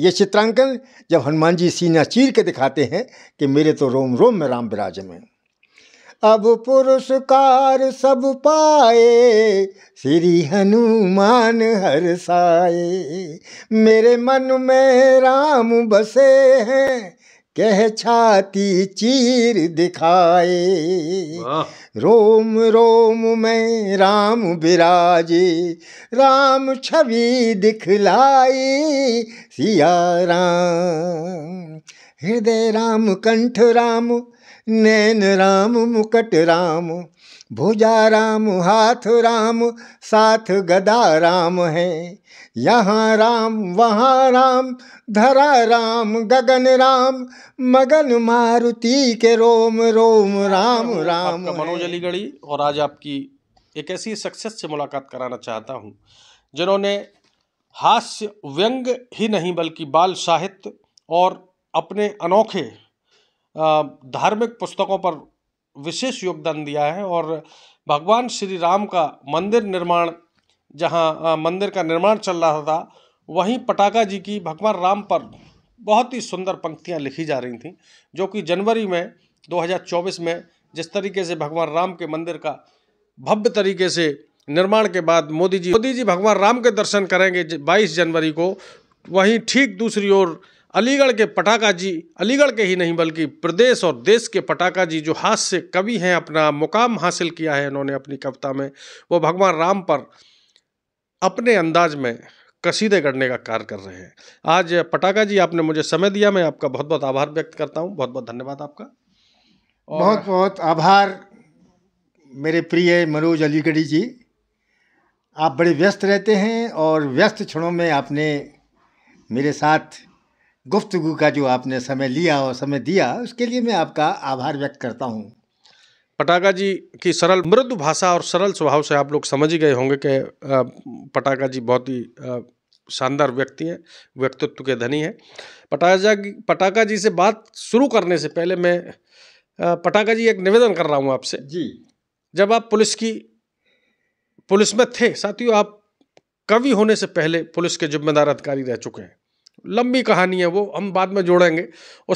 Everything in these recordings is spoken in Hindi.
ये चित्रांकन जब हनुमान जी सीना चीर के दिखाते हैं कि मेरे तो रोम रोम में राम विराजम है अब पुरस्कार सब पाए श्री हनुमान हर साए मेरे मन में राम बसे हैं कह छाती चीर दिखाए रोम रोम में राम विराजे राम छवि दिखलाए सिया राम हृदय राम कंठ राम नैन राम मुकट राम भुजा राम हाथ राम साथ गदा राम है यहाँ राम वहाँ राम धरा राम गगन राम मगन मारुति के रोम रोम राम राम मनोज अलीगढ़ी और आज आपकी एक ऐसी सक्सेस से मुलाकात कराना चाहता हूँ जिन्होंने हास्य व्यंग ही नहीं बल्कि बाल साहित्य और अपने अनोखे धार्मिक पुस्तकों पर विशेष योगदान दिया है और भगवान श्री राम का मंदिर निर्माण जहाँ मंदिर का निर्माण चल रहा था वहीं पटाखा जी की भगवान राम पर बहुत ही सुंदर पंक्तियाँ लिखी जा रही थीं जो कि जनवरी में 2024 में जिस तरीके से भगवान राम के मंदिर का भव्य तरीके से निर्माण के बाद मोदी जी मोदी जी भगवान राम के दर्शन करेंगे 22 जनवरी को वहीं ठीक दूसरी ओर अलीगढ़ के पटाखा जी अलीगढ़ के ही नहीं बल्कि प्रदेश और देश के पटाखा जी जो हाथ से कवि हैं अपना मुकाम हासिल किया है इन्होंने अपनी कविता में वो भगवान राम पर अपने अंदाज में कसीदे गढ़ने का कार्य कर रहे हैं आज पटाखा जी आपने मुझे समय दिया मैं आपका बहुत बहुत आभार व्यक्त करता हूँ बहुत बहुत धन्यवाद आपका और... बहुत बहुत आभार मेरे प्रिय मनोज अलीगढ़ी जी आप बड़े व्यस्त रहते हैं और व्यस्त क्षणों में आपने मेरे साथ गुफ्तगु का जो आपने समय लिया और समय दिया उसके लिए मैं आपका आभार व्यक्त करता हूँ पटाखा जी की सरल मृदु भाषा और सरल स्वभाव से आप लोग समझ ही गए होंगे कि पटाखा जी बहुत ही शानदार व्यक्ति हैं व्यक्तित्व के धनी हैं पटाखा पटाखा जी से बात शुरू करने से पहले मैं पटाखा जी एक निवेदन कर रहा हूँ आपसे जी जब आप पुलिस की पुलिस में थे साथियों आप कवि होने से पहले पुलिस के जिम्मेदार अधिकारी रह चुके हैं लंबी कहानी है वो हम बाद में जोड़ेंगे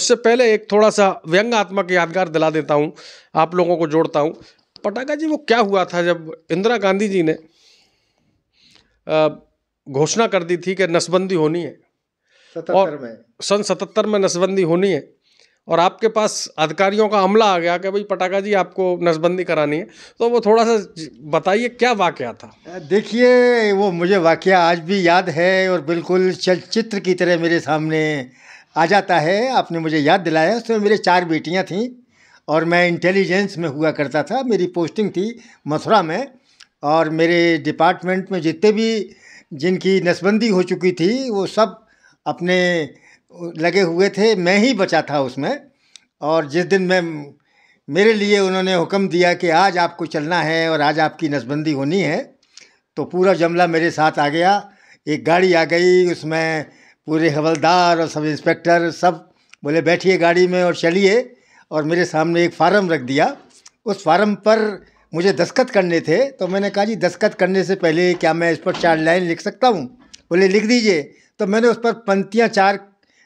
उससे पहले एक थोड़ा सा व्यंगात्मक यादगार दिला देता हूँ आप लोगों को जोड़ता हूँ पटाखा जी वो क्या हुआ था जब इंदिरा गांधी जी ने घोषणा कर दी थी कि नसबंदी होनी है और में सन सतहत्तर में नसबंदी होनी है और आपके पास अधिकारियों का अमला आ गया कि भाई पटाखा जी आपको नसबंदी करानी है तो वो थोड़ा सा बताइए क्या वाक़ था देखिए वो मुझे वाक़ आज भी याद है और बिल्कुल चलचित्र की तरह मेरे सामने आ जाता है आपने मुझे याद दिलाया उसमें मेरे चार बेटियां थीं और मैं इंटेलिजेंस में हुआ करता था मेरी पोस्टिंग थी मथुरा में और मेरे डिपार्टमेंट में जितने भी जिनकी नसबंदी हो चुकी थी वो सब अपने लगे हुए थे मैं ही बचा था उसमें और जिस दिन मैं मेरे लिए उन्होंने हुक्म दिया कि आज आपको चलना है और आज आपकी नसबंदी होनी है तो पूरा जमला मेरे साथ आ गया एक गाड़ी आ गई उसमें पूरे हवलदार और सब इंस्पेक्टर सब बोले बैठिए गाड़ी में और चलिए और मेरे सामने एक फार्म रख दिया उस फार्म पर मुझे दस्खत करने थे तो मैंने कहा जी दस्खत करने से पहले क्या मैं इस पर चार लाइन लिख सकता हूँ बोले लिख दीजिए तो मैंने उस पर पंक्तियाँ चार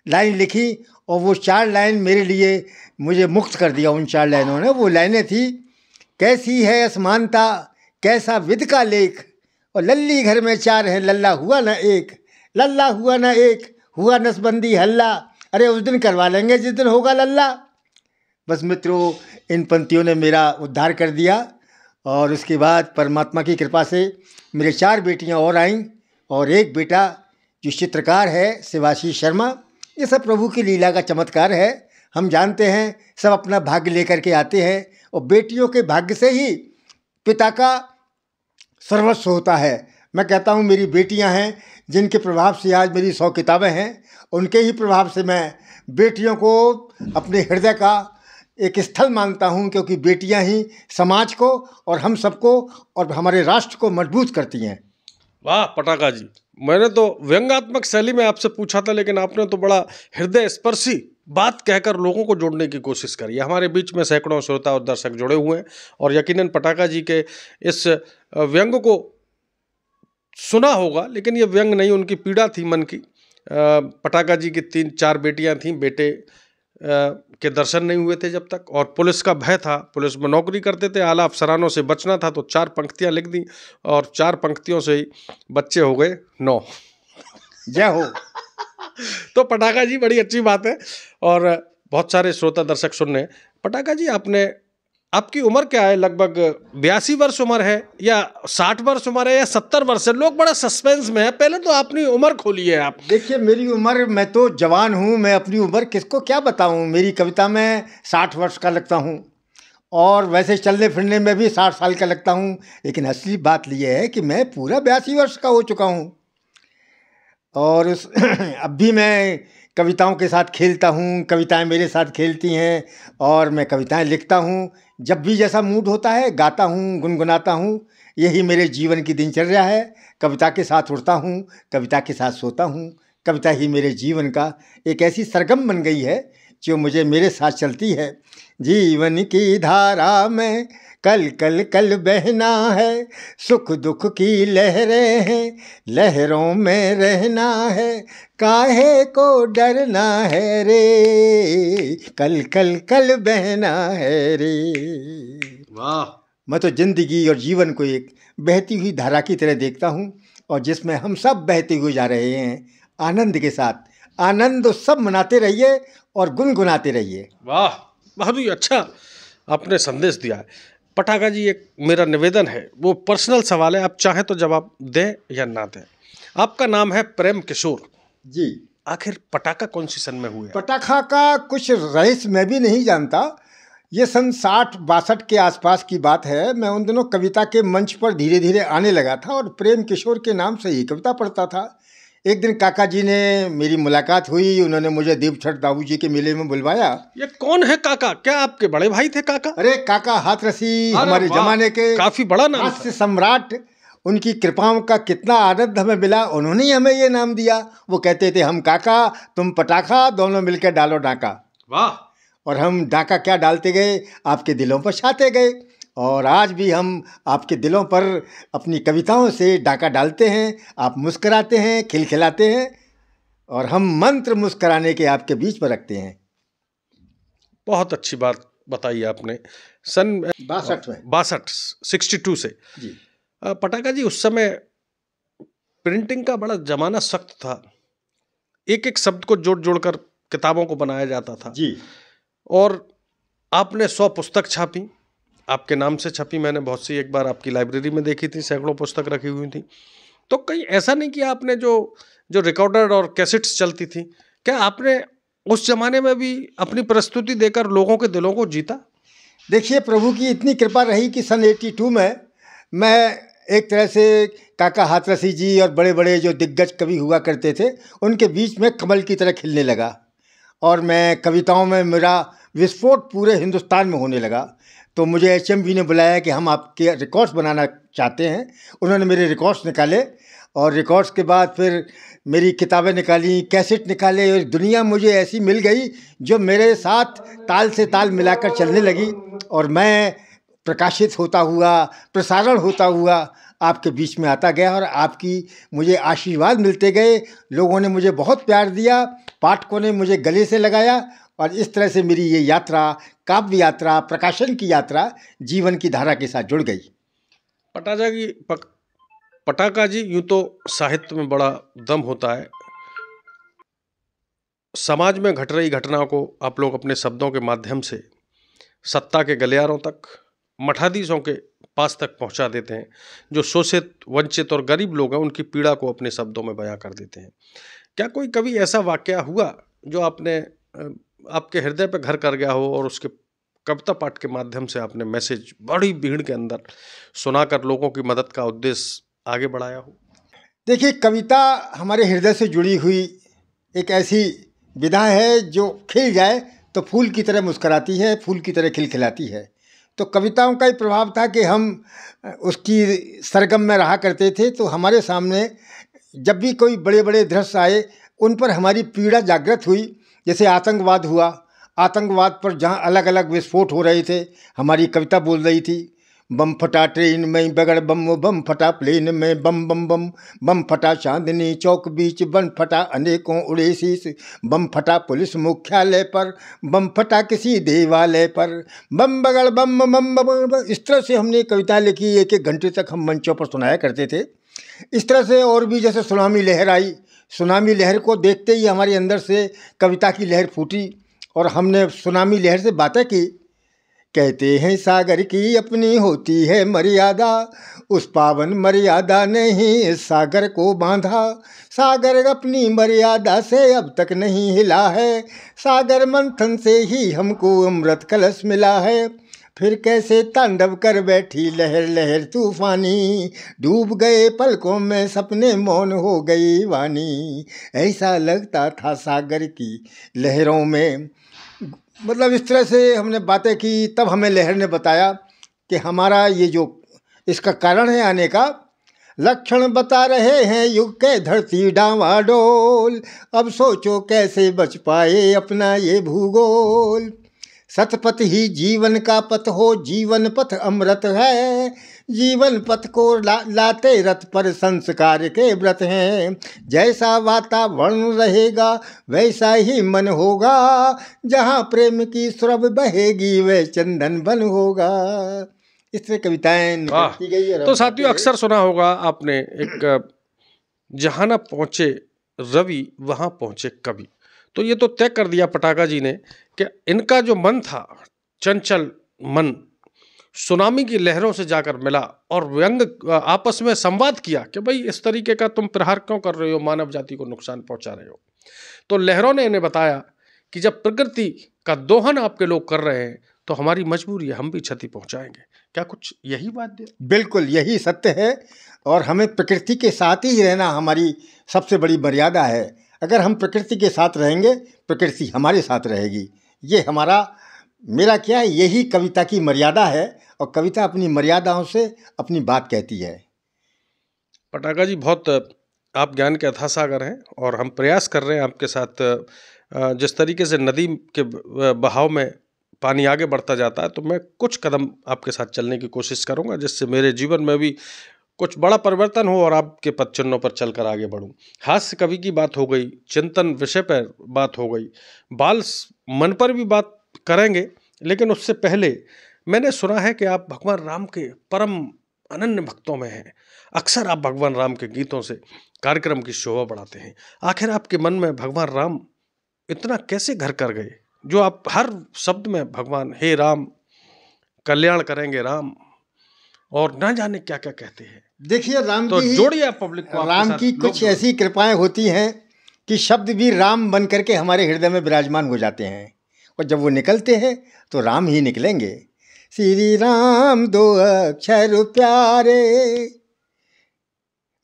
लाइन लिखी और वो चार लाइन मेरे लिए मुझे मुक्त कर दिया उन चार लाइनों ने वो लाइनें थी कैसी है असमानता कैसा विद का लेख और लल्ली घर में चार है लल्ला हुआ ना एक लल्ला हुआ ना एक हुआ नसबंदी हल्ला अरे उस दिन करवा लेंगे जिस दिन होगा लल्ला बस मित्रों इन पंक्तियों ने मेरा उद्धार कर दिया और उसके बाद परमात्मा की कृपा से मेरे चार बेटियां और आईं और एक बेटा जो चित्रकार है शिवाशी शर्मा ये सब प्रभु की लीला का चमत्कार है हम जानते हैं सब अपना भाग्य लेकर के आते हैं और बेटियों के भाग्य से ही पिता का सर्वस्व होता है मैं कहता हूँ मेरी बेटियाँ हैं जिनके प्रभाव से आज मेरी सौ किताबें हैं उनके ही प्रभाव से मैं बेटियों को अपने हृदय का एक स्थल मानता हूँ क्योंकि बेटियाँ ही समाज को और हम सबको और हमारे राष्ट्र को मजबूत करती हैं वाह पटाखा जी मैंने तो व्यंगात्मक शैली में आपसे पूछा था लेकिन आपने तो बड़ा हृदय स्पर्शी बात कहकर लोगों को जोड़ने की कोशिश करी हमारे बीच में सैकड़ों श्रोता और दर्शक जुड़े हुए हैं और यकीनन पटाखा जी के इस व्यंग को सुना होगा लेकिन ये व्यंग नहीं उनकी पीड़ा थी मन की पटाखा जी की तीन चार बेटियां थीं बेटे के दर्शन नहीं हुए थे जब तक और पुलिस का भय था पुलिस में नौकरी करते थे आला अफसरानों से बचना था तो चार पंक्तियां लिख दी और चार पंक्तियों से ही बच्चे हो गए नौ जय हो तो पटाखा जी बड़ी अच्छी बात है और बहुत सारे श्रोता दर्शक सुन रहे हैं पटाखा जी आपने आपकी उम्र क्या है लगभग बयासी वर्ष उम्र है या साठ वर्ष उम्र है या सत्तर वर्ष है लोग बड़ा सस्पेंस में है पहले तो अपनी उम्र खोली है आप देखिए मेरी उम्र मैं तो जवान हूँ मैं अपनी उम्र किसको क्या बताऊँ मेरी कविता में साठ वर्ष का लगता हूँ और वैसे चलने फिरने में भी साठ साल का लगता हूँ लेकिन असली बात यह है कि मैं पूरा बयासी वर्ष का हो चुका हूँ और उस अब भी मैं कविताओं के साथ खेलता हूँ कविताएं मेरे साथ खेलती हैं और मैं कविताएं लिखता हूँ जब भी जैसा मूड होता है गाता हूँ गुनगुनाता हूँ यही मेरे जीवन की दिनचर्या है कविता के साथ उठता हूँ कविता के साथ सोता हूँ कविता ही मेरे जीवन का एक ऐसी सरगम बन गई है जो मुझे मेरे साथ चलती है जीवन की धारा में कल कल कल बहना है सुख दुख की लहरें हैं लहरों में रहना है काहे को डरना है रे कल कल कल बहना है रे वाह मैं तो जिंदगी और जीवन को एक बहती हुई धारा की तरह देखता हूँ और जिसमें हम सब बहते हुए जा रहे हैं आनंद के साथ आनंद सब मनाते रहिए और गुनगुनाते रहिए वाह बहुत ही अच्छा आपने संदेश दिया है पटाखा जी एक मेरा निवेदन है वो पर्सनल सवाल है आप चाहें तो जवाब दें या ना दें आपका नाम है प्रेम किशोर जी आखिर पटाखा कौन सी सन में हुए पटाखा का कुछ रईस मैं भी नहीं जानता ये सन साठ बासठ के आसपास की बात है मैं उन दिनों कविता के मंच पर धीरे धीरे आने लगा था और प्रेम किशोर के नाम से ही कविता पढ़ता था एक दिन काका जी ने मेरी मुलाकात हुई उन्होंने मुझे दीप छठ बाबू जी के मेले में बुलवाया ये कौन है काका क्या आपके बड़े भाई थे काका अरे काका हाथ रसी हमारे जमाने के काफी बड़ा नाम सम्राट उनकी कृपाओं का कितना आनंद हमें मिला उन्होंने ही हमें ये नाम दिया वो कहते थे हम काका तुम पटाखा दोनों मिलकर डालो डाका वाह और हम डाका क्या डालते गए आपके दिलों पर छाते गए और आज भी हम आपके दिलों पर अपनी कविताओं से डाका डालते हैं आप मुस्कराते हैं खिलखिलाते हैं और हम मंत्र मुस्कराने के आपके बीच पर रखते हैं बहुत अच्छी बात बताई आपने सन बासठ में बासठ सिक्सटी टू से जी पटाखा जी उस समय प्रिंटिंग का बड़ा जमाना सख्त था एक एक शब्द को जोड़ जोड़ कर किताबों को बनाया जाता था जी और आपने सौ पुस्तक छापी आपके नाम से छपी मैंने बहुत सी एक बार आपकी लाइब्रेरी में देखी थी सैकड़ों पुस्तक रखी हुई थी तो कहीं ऐसा नहीं कि आपने जो जो रिकॉर्डर और कैसेट्स चलती थी क्या आपने उस जमाने में भी अपनी प्रस्तुति देकर लोगों के दिलों को जीता देखिए प्रभु की इतनी कृपा रही कि सन 82 में मैं एक तरह से काका हाथरसी जी और बड़े बड़े जो दिग्गज कवि हुआ करते थे उनके बीच में कमल की तरह खिलने लगा और मैं कविताओं में मेरा विस्फोट पूरे हिंदुस्तान में होने लगा तो मुझे एच एम ने बुलाया कि हम आपके रिकॉर्ड्स बनाना चाहते हैं उन्होंने मेरे रिकॉर्ड्स निकाले और रिकॉर्ड्स के बाद फिर मेरी किताबें निकाली कैसेट निकाले और दुनिया मुझे ऐसी मिल गई जो मेरे साथ ताल से ताल मिलाकर चलने लगी और मैं प्रकाशित होता हुआ प्रसारण होता हुआ आपके बीच में आता गया और आपकी मुझे आशीर्वाद मिलते गए लोगों ने मुझे बहुत प्यार दिया पाठकों ने मुझे गले से लगाया और इस तरह से मेरी ये यात्रा काव्य यात्रा प्रकाशन की यात्रा जीवन की धारा के साथ जुड़ गई पटाजा जी पक, पटाखा जी यूँ तो साहित्य में बड़ा दम होता है समाज में घट रही घटना को आप लोग अपने शब्दों के माध्यम से सत्ता के गलियारों तक मठाधीशों के पास तक पहुंचा देते हैं जो शोषित वंचित और गरीब लोग हैं उनकी पीड़ा को अपने शब्दों में बयां कर देते हैं क्या कोई कभी ऐसा वाक्य हुआ जो आपने आपके हृदय पर घर कर गया हो और उसके कविता पाठ के माध्यम से आपने मैसेज बड़ी भीड़ के अंदर सुनाकर लोगों की मदद का उद्देश्य आगे बढ़ाया हो देखिए कविता हमारे हृदय से जुड़ी हुई एक ऐसी विधा है जो खिल जाए तो फूल की तरह मुस्कराती है फूल की तरह खिलखिलाती है तो कविताओं का ही प्रभाव था कि हम उसकी सरगम में रहा करते थे तो हमारे सामने जब भी कोई बड़े बड़े दृश्य आए उन पर हमारी पीड़ा जागृत हुई जैसे आतंकवाद हुआ आतंकवाद पर जहाँ अलग अलग विस्फोट हो रहे थे हमारी कविता बोल रही थी बम फटा ट्रेन में बगड़ बम बम फटा प्लेन में बम बम बम बम फटा चांदनी चौक बीच बम फटा अनेकों उड़े शीश बम फटा पुलिस मुख्यालय पर बम फटा किसी देवालय पर बम बगड़ बम बम बम इस तरह से हमने कविता लिखी एक एक घंटे तक हम मंचों पर सुनाया करते थे इस तरह से और भी जैसे सुनामी लहर आई सुनामी लहर को देखते ही हमारे अंदर से कविता की लहर फूटी और हमने सुनामी लहर से बातें की कहते हैं सागर की अपनी होती है मर्यादा उस पावन मर्यादा ने ही इस सागर को बांधा सागर अपनी मर्यादा से अब तक नहीं हिला है सागर मंथन से ही हमको अमृत कलश मिला है फिर कैसे तांडव कर बैठी लहर लहर तूफानी डूब गए पलकों में सपने मौन हो गई वानी ऐसा लगता था सागर की लहरों में मतलब इस तरह से हमने बातें की तब हमें लहर ने बताया कि हमारा ये जो इसका कारण है आने का लक्षण बता रहे हैं युग के धरती डावाडोल अब सोचो कैसे बच पाए अपना ये भूगोल सतपथ ही जीवन का पथ हो जीवन पथ अमृत है जीवन पथ को ला, लाते रथ पर संस्कार के व्रत हैं जैसा वातावरण रहेगा वैसा ही मन होगा जहाँ प्रेम की सुरभ बहेगी वह चंदन बन होगा इसमें कविताएं गई है तो साथियों अक्सर सुना होगा आपने एक जहाँ ना पहुँचे रवि वहाँ पहुँचे कवि तो ये तो तय कर दिया पटाखा जी ने कि इनका जो मन था चंचल मन सुनामी की लहरों से जाकर मिला और व्यंग आपस में संवाद किया कि भाई इस तरीके का तुम प्रहार क्यों कर रहे हो मानव जाति को नुकसान पहुंचा रहे हो तो लहरों ने इन्हें बताया कि जब प्रकृति का दोहन आपके लोग कर रहे हैं तो हमारी मजबूरी है हम भी क्षति पहुंचाएंगे क्या कुछ यही बात है बिल्कुल यही सत्य है और हमें प्रकृति के साथ ही रहना हमारी सबसे बड़ी मर्यादा है अगर हम प्रकृति के साथ रहेंगे प्रकृति हमारे साथ रहेगी ये हमारा मेरा क्या है यही कविता की मर्यादा है और कविता अपनी मर्यादाओं से अपनी बात कहती है पटाखा जी बहुत आप ज्ञान के अथा सागर हैं और हम प्रयास कर रहे हैं आपके साथ जिस तरीके से नदी के बहाव में पानी आगे बढ़ता जाता है तो मैं कुछ कदम आपके साथ चलने की कोशिश करूंगा जिससे मेरे जीवन में भी कुछ बड़ा परिवर्तन हो और आपके पद चिन्हों पर चलकर आगे बढ़ूं हास्य कवि की बात हो गई चिंतन विषय पर बात हो गई बाल मन पर भी बात करेंगे लेकिन उससे पहले मैंने सुना है कि आप भगवान राम के परम अनन्य भक्तों में हैं अक्सर आप भगवान राम के गीतों से कार्यक्रम की शोभा बढ़ाते हैं आखिर आपके मन में भगवान राम इतना कैसे घर कर गए जो आप हर शब्द में भगवान हे राम कल्याण करेंगे राम और न जाने क्या क्या कहते हैं देखिए राम तो जोड़िए पब्लिक को राम की कुछ ऐसी कृपाएं होती हैं कि शब्द भी राम बन करके हमारे हृदय में विराजमान हो जाते हैं और जब वो निकलते हैं तो राम ही निकलेंगे श्री राम दो अक्षर प्यारे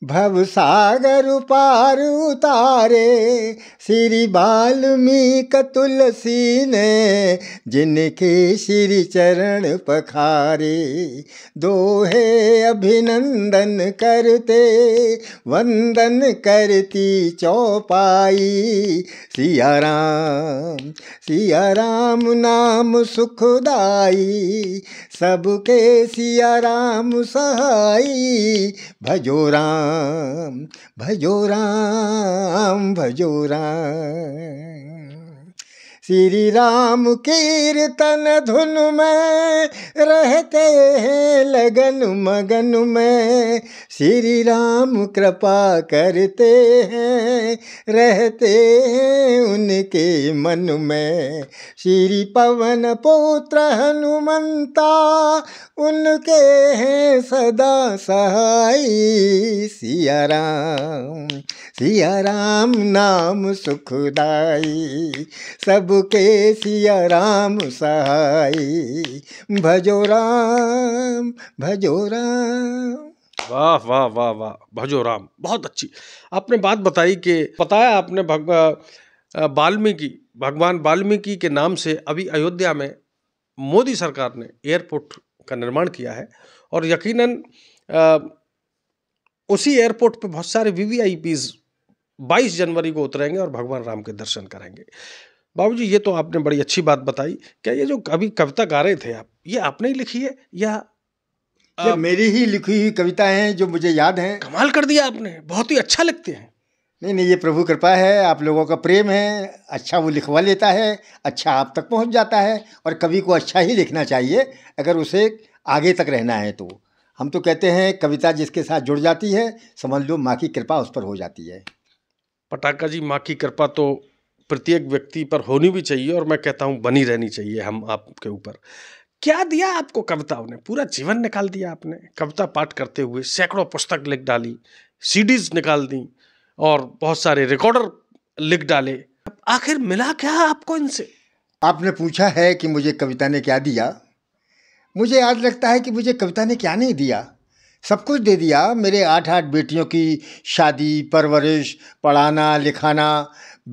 भव सागर पार उतारे श्री बाल्मीक तुलसी ने जिनके श्री चरण पखारे दोहे अभिनंदन करते वंदन करती चौपाई सिया राम सिया राम नाम सुखदाई सबके सिया राम सहाई भजो राम भजो रां भजो श्री राम कीर्तन धुन में रहते हैं लगन मगन में श्री राम कृपा करते हैं रहते हैं उनके मन में श्री पवन पुत्र हनुमंता उनके हैं सदा सहाय सिया राम सिया राम नाम सुखदाई सब के सिया राम सहाय भजो राम भजो राम वाह वाह वाह वाह भजो राम बहुत अच्छी आपने बात बताई कि बताया आपने वाल्मीकि भगवान वाल्मीकि के नाम से अभी अयोध्या में मोदी सरकार ने एयरपोर्ट का निर्माण किया है और यकीनन आ, उसी एयरपोर्ट पे बहुत सारे वी वी आई पीज़ बाईस जनवरी को उतरेंगे और भगवान राम के दर्शन करेंगे बाबू जी ये तो आपने बड़ी अच्छी बात बताई क्या ये जो अभी कविता गा रहे थे आप ये आपने ही लिखी है या ये मेरी ही लिखी हुई कविताएं हैं जो मुझे याद हैं कमाल कर दिया आपने बहुत ही अच्छा लिखते हैं नहीं नहीं ये प्रभु कृपा है आप लोगों का प्रेम है अच्छा वो लिखवा लेता है अच्छा आप तक पहुंच जाता है और कवि को अच्छा ही लिखना चाहिए अगर उसे आगे तक रहना है तो हम तो कहते हैं कविता जिसके साथ जुड़ जाती है समझ लो माँ की कृपा उस पर हो जाती है पटाखा जी माँ की कृपा तो प्रत्येक व्यक्ति पर होनी भी चाहिए और मैं कहता हूँ बनी रहनी चाहिए हम आपके ऊपर क्या दिया आपको कविताओं ने पूरा जीवन निकाल दिया आपने कविता पाठ करते हुए सैकड़ों पुस्तक लिख डाली सीडीज निकाल दी और बहुत सारे रिकॉर्डर लिख डाले आखिर मिला क्या आपको इनसे आपने पूछा है कि मुझे कविता ने क्या दिया मुझे याद लगता है कि मुझे कविता ने क्या नहीं दिया सब कुछ दे दिया मेरे आठ आठ बेटियों की शादी परवरिश पढ़ाना लिखाना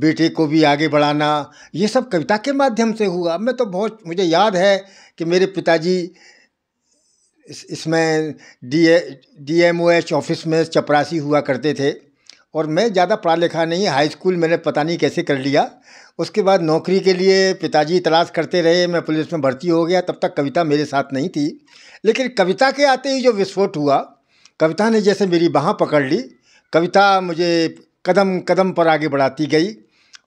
बेटे को भी आगे बढ़ाना ये सब कविता के माध्यम से हुआ मैं तो बहुत मुझे याद है कि मेरे पिताजी इसमें D D M O H office में चपरासी हुआ करते थे और मैं ज़्यादा पढ़ा लिखा नहीं हाई स्कूल मैंने पता नहीं कैसे कर लिया उसके बाद नौकरी के लिए पिताजी तलाश करते रहे मैं पुलिस में भर्ती हो गया तब तक कविता मेरे साथ नहीं थी लेकिन कविता के आते ही जो विस्फोट हुआ कविता ने जैसे मेरी बाह पकड़ ली कविता मुझे कदम कदम पर आगे बढ़ाती गई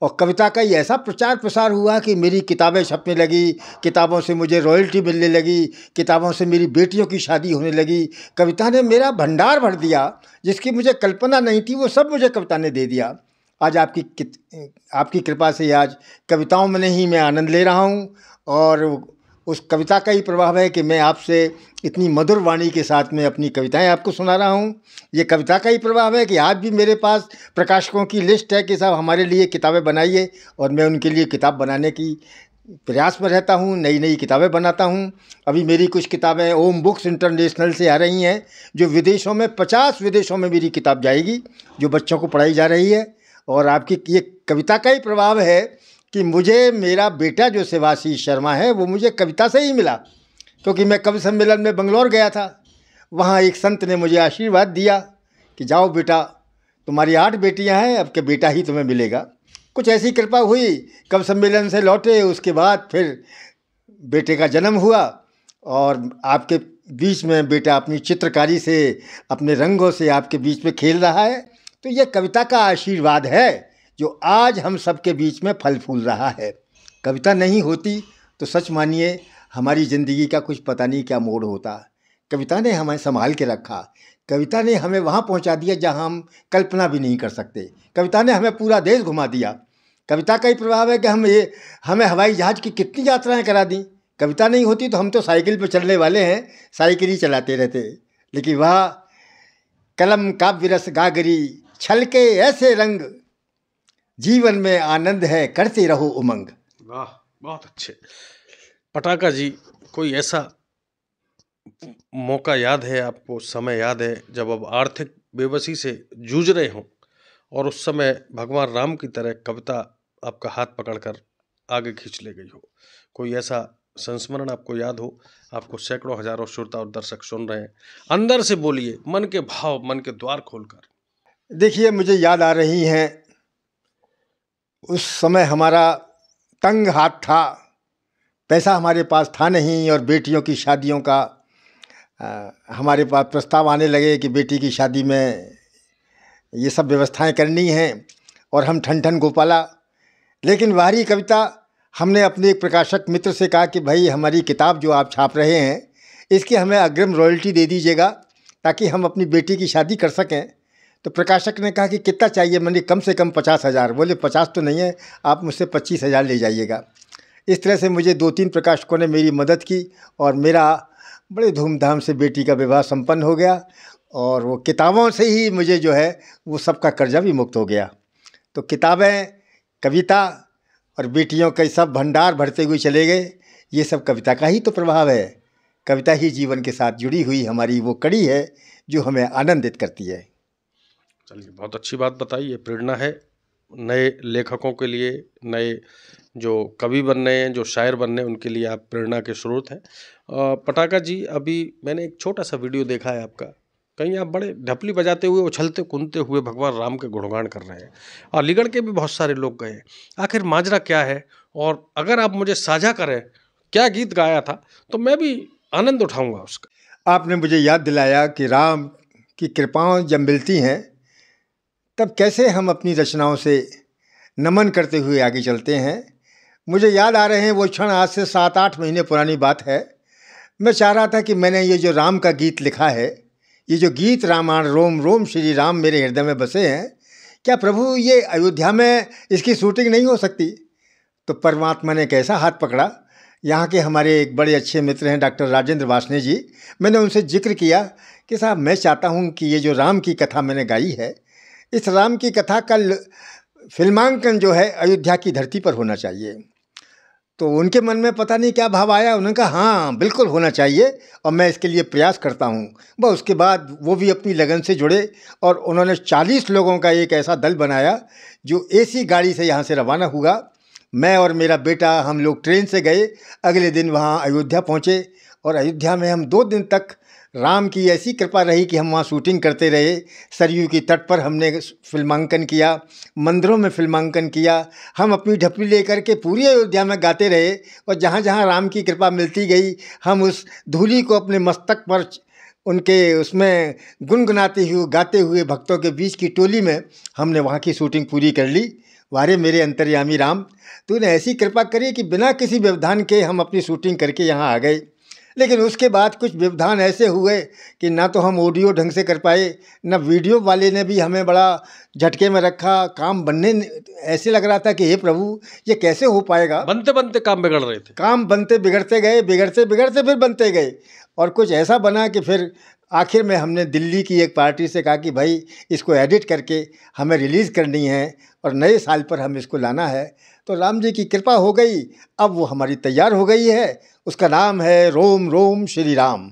और कविता का ही ऐसा प्रचार प्रसार हुआ कि मेरी किताबें छपने लगी किताबों से मुझे रॉयल्टी मिलने लगी किताबों से मेरी बेटियों की शादी होने लगी कविता ने मेरा भंडार भर दिया जिसकी मुझे कल्पना नहीं थी वो सब मुझे कविता ने दे दिया आज आपकी आपकी कृपा से आज कविताओं में ही मैं आनंद ले रहा हूँ और उस कविता का ही प्रभाव है कि मैं आपसे इतनी मधुर वाणी के साथ में अपनी कविताएं आपको सुना रहा हूं ये कविता का ही प्रभाव है कि आज भी मेरे पास प्रकाशकों की लिस्ट है कि साहब हमारे लिए किताबें बनाइए और मैं उनके लिए किताब बनाने की प्रयास में रहता हूँ नई नई किताबें बनाता हूँ अभी मेरी कुछ किताबें ओम बुक्स इंटरनेशनल से आ रही हैं जो विदेशों में पचास विदेशों में मेरी किताब जाएगी जो बच्चों को पढ़ाई जा रही है और आपकी ये कविता का ही प्रभाव है कि मुझे मेरा बेटा जो शिवाशीष शर्मा है वो मुझे कविता से ही मिला क्योंकि मैं कवि सम्मेलन में बंगलौर गया था वहाँ एक संत ने मुझे आशीर्वाद दिया कि जाओ बेटा तुम्हारी आठ बेटियाँ हैं अब के बेटा ही तुम्हें मिलेगा कुछ ऐसी कृपा हुई कवि सम्मेलन से लौटे उसके बाद फिर बेटे का जन्म हुआ और आपके बीच में बेटा अपनी चित्रकारी से अपने रंगों से आपके बीच में खेल रहा है तो ये कविता का आशीर्वाद है जो आज हम सबके बीच में फल फूल रहा है कविता नहीं होती तो सच मानिए हमारी ज़िंदगी का कुछ पता नहीं क्या मोड़ होता कविता ने हमें संभाल के रखा कविता ने हमें वहाँ पहुँचा दिया जहाँ हम कल्पना भी नहीं कर सकते कविता ने हमें पूरा देश घुमा दिया कविता का ही प्रभाव है कि हम ये हमें हवाई जहाज़ की कितनी यात्राएं करा दी कविता नहीं होती तो हम तो साइकिल पर चलने वाले हैं साइकिल ही चलाते रहते लेकिन वह कलम काव्य रस गागरी छलके ऐसे रंग जीवन में आनंद है करते रहो उमंग वाह बहुत अच्छे पटाखा जी कोई ऐसा मौका याद है आपको समय याद है जब आप आर्थिक बेबसी से जूझ रहे हों और उस समय भगवान राम की तरह कविता आपका हाथ पकड़कर आगे खींच ले गई हो कोई ऐसा संस्मरण आपको याद हो आपको सैकड़ों हजारों श्रोता और दर्शक सुन रहे हैं अंदर से बोलिए मन के भाव मन के द्वार खोलकर देखिए मुझे याद आ रही हैं उस समय हमारा तंग हाथ था पैसा हमारे पास था नहीं और बेटियों की शादियों का आ, हमारे पास प्रस्ताव आने लगे कि बेटी की शादी में ये सब व्यवस्थाएं करनी हैं और हम ठन ठन गोपाला लेकिन वारी कविता हमने अपने एक प्रकाशक मित्र से कहा कि भाई हमारी किताब जो आप छाप रहे हैं इसकी हमें अग्रिम रॉयल्टी दे दीजिएगा ताकि हम अपनी बेटी की शादी कर सकें तो प्रकाशक ने कहा कि कितना चाहिए मैंने कम से कम पचास हज़ार बोले पचास तो नहीं है आप मुझसे पच्चीस हज़ार ले जाइएगा इस तरह से मुझे दो तीन प्रकाशकों ने मेरी मदद की और मेरा बड़े धूमधाम से बेटी का विवाह संपन्न हो गया और वो किताबों से ही मुझे जो है वो सबका कर्जा भी मुक्त हो गया तो किताबें कविता और बेटियों का सब भंडार भरते हुए चले गए ये सब कविता का ही तो प्रभाव है कविता ही जीवन के साथ जुड़ी हुई हमारी वो कड़ी है जो हमें आनंदित करती है चलिए बहुत अच्छी बात बताई ये प्रेरणा है नए लेखकों के लिए नए जो कवि बन रहे हैं जो शायर बनने हैं उनके लिए आप प्रेरणा के स्रोत हैं पटाखा जी अभी मैंने एक छोटा सा वीडियो देखा है आपका कहीं आप बड़े ढपली बजाते हुए उछलते कूदते हुए भगवान राम के गुणगान कर रहे हैं और अलीगढ़ के भी बहुत सारे लोग गए आखिर माजरा क्या है और अगर आप मुझे साझा करें क्या गीत गाया था तो मैं भी आनंद उठाऊंगा उसका आपने मुझे याद दिलाया कि राम की कृपाओं जब मिलती हैं तब कैसे हम अपनी रचनाओं से नमन करते हुए आगे चलते हैं मुझे याद आ रहे हैं वो क्षण आज से सात आठ महीने पुरानी बात है मैं चाह रहा था कि मैंने ये जो राम का गीत लिखा है ये जो गीत रामायण रोम रोम श्री राम मेरे हृदय में बसे हैं क्या प्रभु ये अयोध्या में इसकी शूटिंग नहीं हो सकती तो परमात्मा ने कैसा हाथ पकड़ा यहाँ के हमारे एक बड़े अच्छे मित्र हैं डॉक्टर राजेंद्र वासने जी मैंने उनसे जिक्र किया कि साहब मैं चाहता हूँ कि ये जो राम की कथा मैंने गाई है इस राम की कथा का फिल्मांकन जो है अयोध्या की धरती पर होना चाहिए तो उनके मन में पता नहीं क्या भाव आया उन्होंने कहा हाँ बिल्कुल होना चाहिए और मैं इसके लिए प्रयास करता हूँ वह उसके बाद वो भी अपनी लगन से जुड़े और उन्होंने चालीस लोगों का एक ऐसा दल बनाया जो एसी गाड़ी से यहाँ से रवाना हुआ मैं और मेरा बेटा हम लोग ट्रेन से गए अगले दिन वहाँ अयोध्या पहुँचे और अयोध्या में हम दो दिन तक राम की ऐसी कृपा रही कि हम वहाँ शूटिंग करते रहे सरयू के तट पर हमने फिल्मांकन किया मंदिरों में फिल्मांकन किया हम अपनी ढपली लेकर के पूरी अयोध्या में गाते रहे और जहाँ जहाँ राम की कृपा मिलती गई हम उस धूली को अपने मस्तक पर उनके उसमें गुनगुनाते हुए गाते हुए भक्तों के बीच की टोली में हमने वहाँ की शूटिंग पूरी कर ली वारे मेरे अंतर्यामी राम तूने ऐसी कृपा करी कि बिना किसी व्यवधान के हम अपनी शूटिंग करके यहाँ आ गए लेकिन उसके बाद कुछ व्यवधान ऐसे हुए कि ना तो हम ऑडियो ढंग से कर पाए ना वीडियो वाले ने भी हमें बड़ा झटके में रखा काम बनने ऐसे लग रहा था कि हे प्रभु ये कैसे हो पाएगा बनते बनते काम बिगड़ रहे थे काम बनते बिगड़ते गए बिगड़ते बिगड़ते फिर बनते गए और कुछ ऐसा बना कि फिर आखिर में हमने दिल्ली की एक पार्टी से कहा कि भाई इसको एडिट करके हमें रिलीज़ करनी है और नए साल पर हम इसको लाना है तो राम जी की कृपा हो गई अब वो हमारी तैयार हो गई है उसका नाम है रोम रोम श्री राम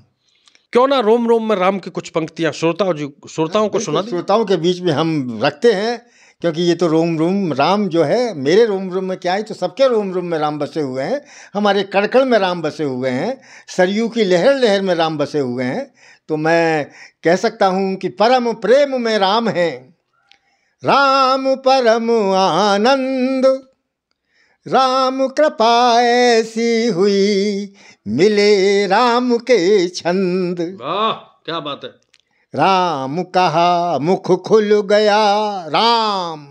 क्यों ना रोम रोम में राम की कुछ पंक्तियाँ श्रोताओं जी श्रोताओं को सुना श्रोताओं के बीच में हम रखते हैं क्योंकि ये तो रोम रोम राम जो है मेरे रोम रोम में क्या है तो सबके रोम रोम में राम बसे हुए हैं हमारे कड़कड़ में राम बसे हुए हैं सरयू की लहर लहर में राम बसे हुए हैं तो मैं कह सकता हूँ कि परम प्रेम में राम हैं राम परम आनंद राम कृपा ऐसी हुई मिले राम के छंद वाह क्या बात है राम कहा मुख खुल गया राम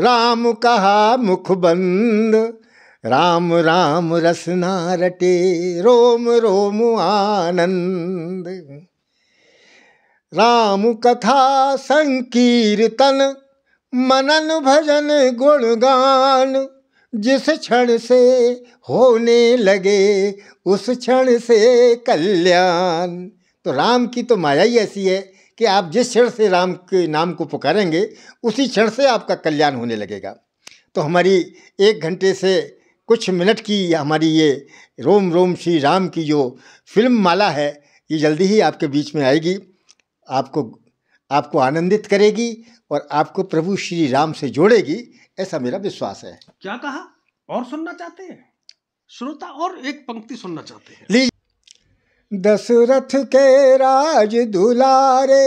राम कहा मुख बंद राम राम रसना रटे रोम रोम आनंद राम कथा संकीर्तन मनन भजन गुणगान जिस क्षण से होने लगे उस क्षण से कल्याण तो राम की तो माया ही ऐसी है कि आप जिस क्षण से राम के नाम को पुकारेंगे उसी क्षण से आपका कल्याण होने लगेगा तो हमारी एक घंटे से कुछ मिनट की हमारी ये रोम रोम श्री राम की जो फिल्म माला है ये जल्दी ही आपके बीच में आएगी आपको आपको आनंदित करेगी और आपको प्रभु श्री राम से जोड़ेगी ऐसा मेरा विश्वास है क्या कहा और सुनना चाहते हैं श्रोता और एक पंक्ति सुनना चाहते हैं दशरथ के राज दुलारे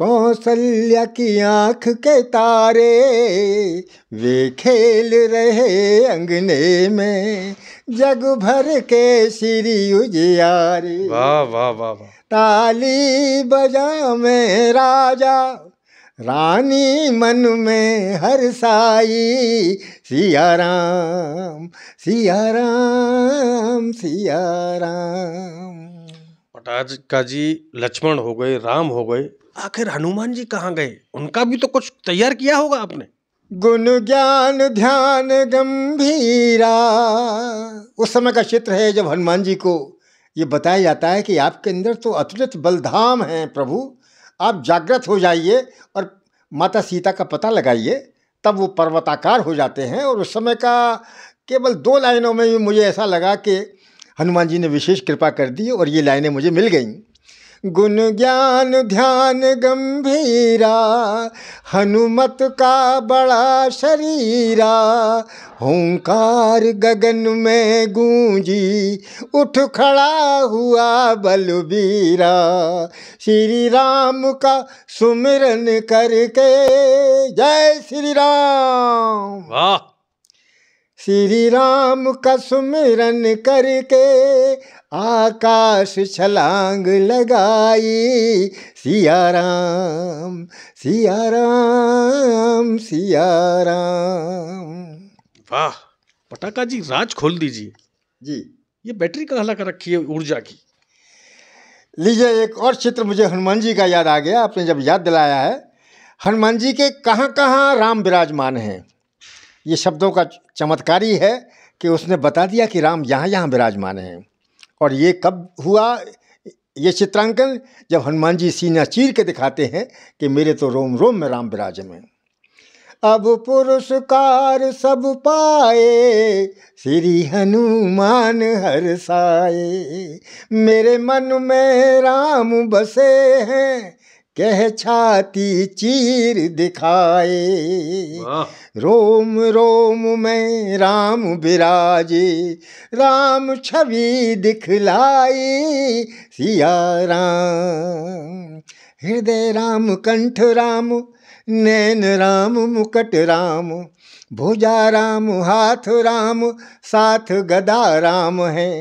कौशल्य की आंख के तारे वे खेल रहे अंगने में जग भर के श्री उजियारे वाह वाह वाह वाह ताली बजा में राजा रानी मन में हर साई सिया राम सिया राम सिया राम पटाज का जी लक्ष्मण हो गए राम हो गए आखिर हनुमान जी कहाँ गए उनका भी तो कुछ तैयार किया होगा आपने गुण ज्ञान ध्यान गंभीरा उस समय का चित्र है जब हनुमान जी को ये बताया जाता है कि आपके अंदर तो अतुलित बलधाम हैं प्रभु आप जागृत हो जाइए और माता सीता का पता लगाइए तब वो पर्वताकार हो जाते हैं और उस समय का केवल दो लाइनों में भी मुझे ऐसा लगा कि हनुमान जी ने विशेष कृपा कर दी और ये लाइनें मुझे मिल गईं गुण ज्ञान ध्यान गंभीरा हनुमत का बड़ा शरीरा ओंकार गगन में गूंजी उठ खड़ा हुआ बलबीरा श्री राम का सुमिरन करके जय श्री राम वाह श्री राम का सुमिरन करके आकाश छलांग लगाई सिया राम सिया राम सिया राम वाह पटाखा जी राज खोल दीजिए जी ये बैटरी कहाँ लगा रखी है ऊर्जा की लीजिए एक और चित्र मुझे हनुमान जी का याद आ गया आपने जब याद दिलाया है हनुमान जी के कहाँ कहाँ राम विराजमान हैं ये शब्दों का चमत्कारी है कि उसने बता दिया कि राम यहाँ यहाँ विराजमान हैं और ये कब हुआ ये चित्रांकन जब हनुमान जी सीना चीर के दिखाते हैं कि मेरे तो रोम रोम में राम विराजम अब पुरस्कार सब पाए श्री हनुमान हर साए मेरे मन में राम बसे हैं कह छाती चीर दिखाए रोम रोम में राम विराजे राम छवि दिखलाए सिया राम हृदय राम कंठ राम नैन राम मुकट राम भुजा राम हाथ राम साथ गदा राम है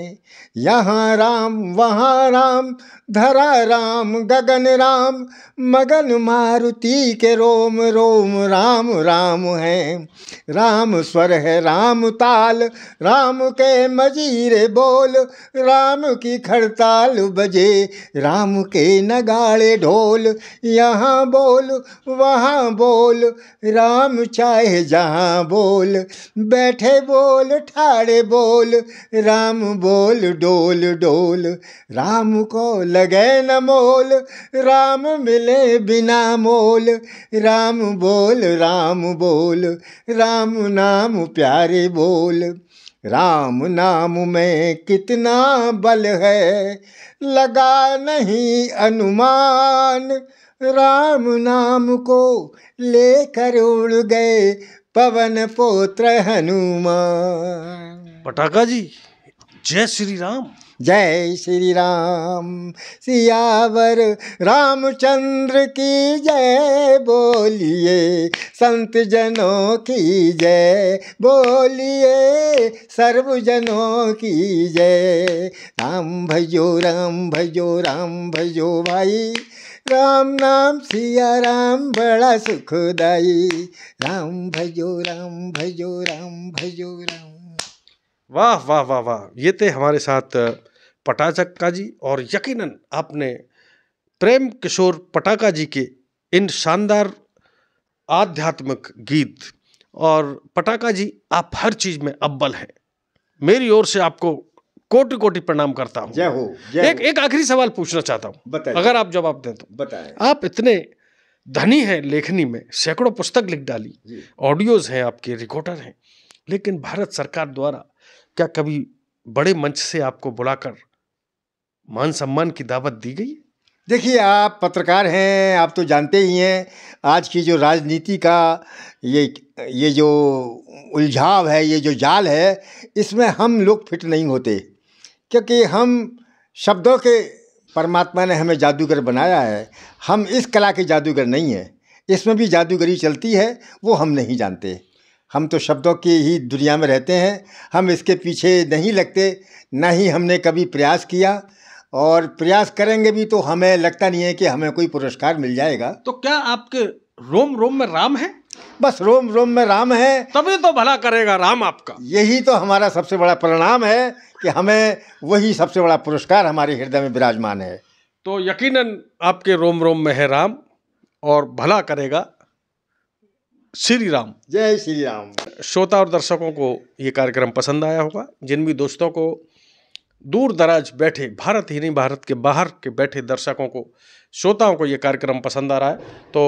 यहाँ राम वहाँ राम धरा राम गगन राम मगन मारुति के रोम रोम राम राम है राम स्वर है राम ताल राम के मजीरे बोल राम की खड़ताल बजे राम के नगाड़े ढोल यहाँ बोल वहाँ बोल राम चाहे जहाँ बोल बैठे बोल ठाड़े बोल राम बोल डोल डोल राम को लगे न मोल राम मिले बिना मोल राम बोल राम बोल राम नाम प्यारे बोल राम नाम में कितना बल है लगा नहीं अनुमान राम नाम को लेकर उड़ गए पवन पोत्र हनुमान पटाखा जी जय श्री राम जय श्री राम सियावर रामचंद्र की जय बोलिए संत जनों की जय बोलिए सर्वजनों की जय राम भजो राम भजो राम भजो भाई राम नाम सिया राम बड़ा सुखदाई राम भजो राम भजो राम भजो राम वाह वाह वाह वाह ये थे हमारे साथ पटाचक्का जी और यकीनन आपने प्रेम किशोर पटाका जी के इन शानदार आध्यात्मिक गीत और पटाका जी आप हर चीज़ में अब्बल हैं मेरी ओर से आपको कोटि कोटि प्रणाम करता हूँ जय हो जय एक एक आखिरी सवाल पूछना चाहता हूँ अगर आप जवाब दें तो बताए आप इतने धनी हैं लेखनी में सैकड़ों पुस्तक लिख डाली ऑडियोज हैं आपके रिकॉर्डर हैं लेकिन भारत सरकार द्वारा क्या कभी बड़े मंच से आपको बुलाकर मान सम्मान की दावत दी गई देखिए आप पत्रकार हैं आप तो जानते ही हैं आज की जो राजनीति का ये ये जो उलझाव है ये जो जाल है इसमें हम लोग फिट नहीं होते क्योंकि हम शब्दों के परमात्मा ने हमें जादूगर बनाया है हम इस कला के जादूगर नहीं हैं इसमें भी जादूगरी चलती है वो हम नहीं जानते हम तो शब्दों की ही दुनिया में रहते हैं हम इसके पीछे नहीं लगते ना ही हमने कभी प्रयास किया और प्रयास करेंगे भी तो हमें लगता नहीं है कि हमें कोई पुरस्कार मिल जाएगा तो क्या आपके रोम रोम में राम है बस रोम रोम में राम है तभी तो भला करेगा राम आपका यही तो हमारा सबसे बड़ा परिणाम है कि हमें वही सबसे बड़ा पुरस्कार हमारे हृदय में विराजमान है तो यकीनन आपके रोम रोम में है राम और भला करेगा श्री राम जय श्री राम श्रोता और दर्शकों को ये कार्यक्रम पसंद आया होगा जिन भी दोस्तों को दूर दराज बैठे भारत ही नहीं भारत के बाहर के बैठे दर्शकों को श्रोताओं को ये कार्यक्रम पसंद आ रहा है तो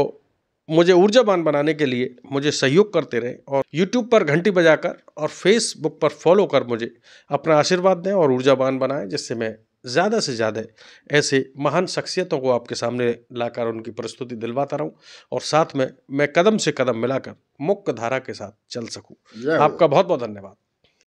मुझे ऊर्जावान बनाने के लिए मुझे सहयोग करते रहें और यूट्यूब पर घंटी बजाकर और फेसबुक पर फॉलो कर मुझे अपना आशीर्वाद दें और ऊर्जावान बनाएं जिससे मैं ज़्यादा से ज़्यादा ऐसे महान शख्सियतों को आपके सामने लाकर उनकी प्रस्तुति दिलवाता रहूं और साथ में मैं कदम से कदम मिलाकर मुख्य धारा के साथ चल सकूं आपका बहुत बहुत धन्यवाद